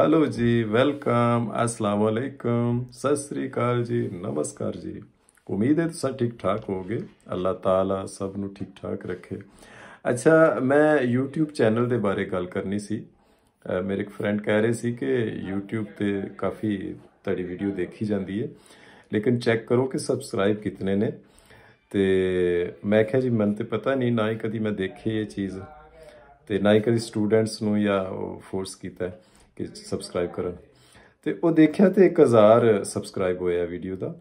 hello ਜੀ welcome ਅਸਲਾਮ ਅਲੈਕਮ ਸਤਿ ਸ੍ਰੀ ਅਕਾਲ ਜੀ ਨਮਸਕਾਰ ਜੀ ਉਮੀਦ ਹੈ ਤੁਸੀਂ ਠੀਕ ਠਾਕ ਹੋਗੇ ਅੱਲਾ ਤਾਲਾ ਸਭ ਨੂੰ ਠੀਕ ਠਾਕ ਰੱਖੇ ਅੱਛਾ ਮੈਂ YouTube ਚੈਨਲ ਦੇ ਬਾਰੇ ਗੱਲ ਕਰਨੀ ਸੀ ਮੇਰੇ ਇੱਕ ਫਰੈਂਡ ਕਹਿ ਰਹੇ ਸੀ ਕਿ YouTube ਤੇ ਕਾਫੀ ਤੁਹਾਡੀ ਵੀਡੀਓ ਦੇਖੀ ਜਾਂਦੀ ਹੈ ਲੇਕਿਨ ਚੈੱਕ ਕਰੋ ਕਿ ਸਬਸਕ੍ਰਾਈਬ ਕਿੰਨੇ ਨੇ ਤੇ ਮੈਂ ਕਿਹਾ ਜੀ ਮੈਨੂੰ ਤੇ ਪਤਾ ਨਹੀਂ ਨਾ ਹੀ ਕਦੀ ਮੈਂ ਦੇਖੀ ਇਹ ਚੀਜ਼ ਤੇ ਨਾ ਹੀ ਕਦੀ ਸਟੂਡੈਂਟਸ ਨੂੰ ਜਾਂ ਉਹ ਫੋਰਸ ਕੀਤਾ ਕਿ ਸਬਸਕ੍ਰਾਈਬ ਕਰਨ ਤੇ ਉਹ ਦੇਖਿਆ ਤੇ 1000 ਸਬਸਕ੍ਰਾਈਬ ਹੋਇਆ ਵੀਡੀਓ ਦਾ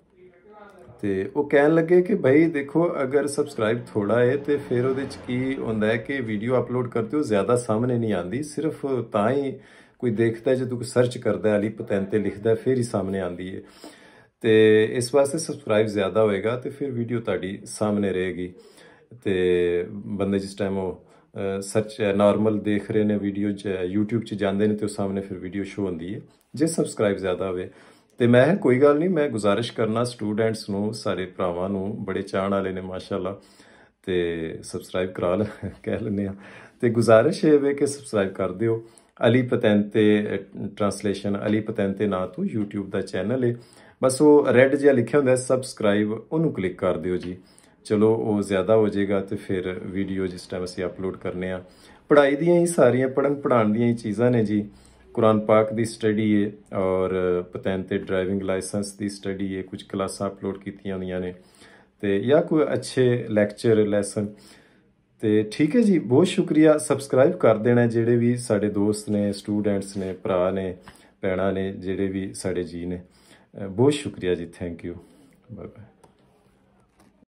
ਤੇ ਉਹ ਕਹਿਣ ਲੱਗੇ ਕਿ ਭਾਈ ਦੇਖੋ ਅਗਰ ਸਬਸਕ੍ਰਾਈਬ ਥੋੜਾ ਹੈ ਤੇ ਫਿਰ ਉਹਦੇ ਚ ਕੀ ਹੁੰਦਾ ਹੈ ਕਿ ਵੀਡੀਓ ਅਪਲੋਡ ਕਰਦੇ ਹੋ ਜ਼ਿਆਦਾ ਸਾਹਮਣੇ ਨਹੀਂ ਆਂਦੀ ਸਿਰਫ ਤਾਂ ਹੀ ਕੋਈ ਦੇਖਦਾ ਜੇ ਤੂੰ ਸਰਚ ਕਰਦਾ ਹੈ ਅਲੀ ਪਤੈਨ ਤੇ ਲਿਖਦਾ ਫਿਰ ਹੀ ਸਾਹਮਣੇ ਆਂਦੀ ਹੈ ਤੇ ਇਸ ਵਾਸਤੇ ਸਬਸਕ੍ਰਾਈਬ ਜ਼ਿਆਦਾ ਹੋਏਗਾ ਤੇ ਫਿਰ ਵੀਡੀਓ ਤੁਹਾਡੀ ਸਾਹਮਣੇ ਰਹੇਗੀ ਤੇ ਬੰਦੇ ਜਿਸ ਟਾਈਮ ਉਹ ਸੱਚ ਨਾਰਮਲ ਦੇਖ ਰਹੇ ਨੇ ਵੀਡੀਓ ਚ YouTube ਚ ਜਾਂਦੇ ਨੇ ਤੇ ਉਹ ਸਾਹਮਣੇ ਫਿਰ ਵੀਡੀਓ ਸ਼ੋ ਹੁੰਦੀ ਹੈ ਜੇ ਸਬਸਕ੍ਰਾਈਬ ਜ਼ਿਆਦਾ ਹੋਵੇ ਤੇ ਮੈਂ ਕੋਈ ਗੱਲ ਨਹੀਂ ਮੈਂ ਗੁਜ਼ਾਰਿਸ਼ ਕਰਨਾ ਸਟੂਡੈਂਟਸ ਨੂੰ ਸਾਰੇ ਭਰਾਵਾਂ ਨੂੰ ਬੜੇ ਚਾਹਣ ਵਾਲੇ ਨੇ ਮਾਸ਼ਾਅੱਲਾ ਤੇ ਸਬਸਕ੍ਰਾਈਬ ਕਰਾ ਲੈ ਕਹਿ ਲੈਂਦੇ ਆ ਤੇ ਗੁਜ਼ਾਰਿਸ਼ ਹੈ ਵੇ ਕਿ ਸਬਸਕ੍ਰਾਈਬ ਕਰ ਦਿਓ Ali Patente translation Ali Patente ਨਾਂ ਤੋਂ YouTube ਦਾ ਚੈਨਲ ਹੈ ਬਸ ਉਹ ਰੈੱਡ ਜਿਹਾ ਲਿਖਿਆ ਹੁੰਦਾ ਸਬਸਕ੍ਰਾਈਬ ਉਹਨੂੰ ਕਲਿੱਕ ਕਰ ਦਿਓ ਜੀ ਚਲੋ ਉਹ ਜ਼ਿਆਦਾ ਹੋ ਜਾਏਗਾ ਤੇ ਫਿਰ ਵੀਡੀਓ ਜਿਸ ਟਾਈਮ ਅਸੀਂ ਅਪਲੋਡ ਕਰਨੇ ਆ ਪੜ੍ਹਾਈ ਦੀਆਂ ਹੀ ਸਾਰੀਆਂ ਪੜਨ ਪੜਾਣ ਦੀਆਂ ਹੀ ਚੀਜ਼ਾਂ ਨੇ ਜੀ ਕੁਰਾਨ ਪਾਕ ਦੀ ਸਟੱਡੀ ਏ ਔਰ ਪਤੈਨ ਤੇ ਡਰਾਈਵਿੰਗ ਲਾਇਸੈਂਸ ਦੀ ਸਟੱਡੀ ਏ ਕੁਝ ਕਲਾਸਾਂ ਅਪਲੋਡ ਕੀਤੀਆਂ ਹੁੰਦੀਆਂ ਨੇ ਤੇ ਜਾਂ ਕੋਈ ਅੱਛੇ ਲੈਕਚਰ ਲੈਸਨ ਤੇ ਠੀਕ ਹੈ ਜੀ ਬਹੁਤ ਸ਼ੁਕਰੀਆ ਸਬਸਕ੍ਰਾਈਬ ਕਰ ਦੇਣਾ ਜਿਹੜੇ ਵੀ ਸਾਡੇ ਦੋਸਤ ਨੇ ਸਟੂਡੈਂਟਸ ਨੇ ਭਰਾ ਨੇ ਭੈਣਾਂ ਨੇ ਜਿਹੜੇ ਵੀ ਸਾਡੇ ਜੀ ਨੇ ਬਹੁਤ ਸ਼ੁਕਰੀਆ ਜੀ ਥੈਂਕ ਯੂ ਬਾਏ ਬਾਏ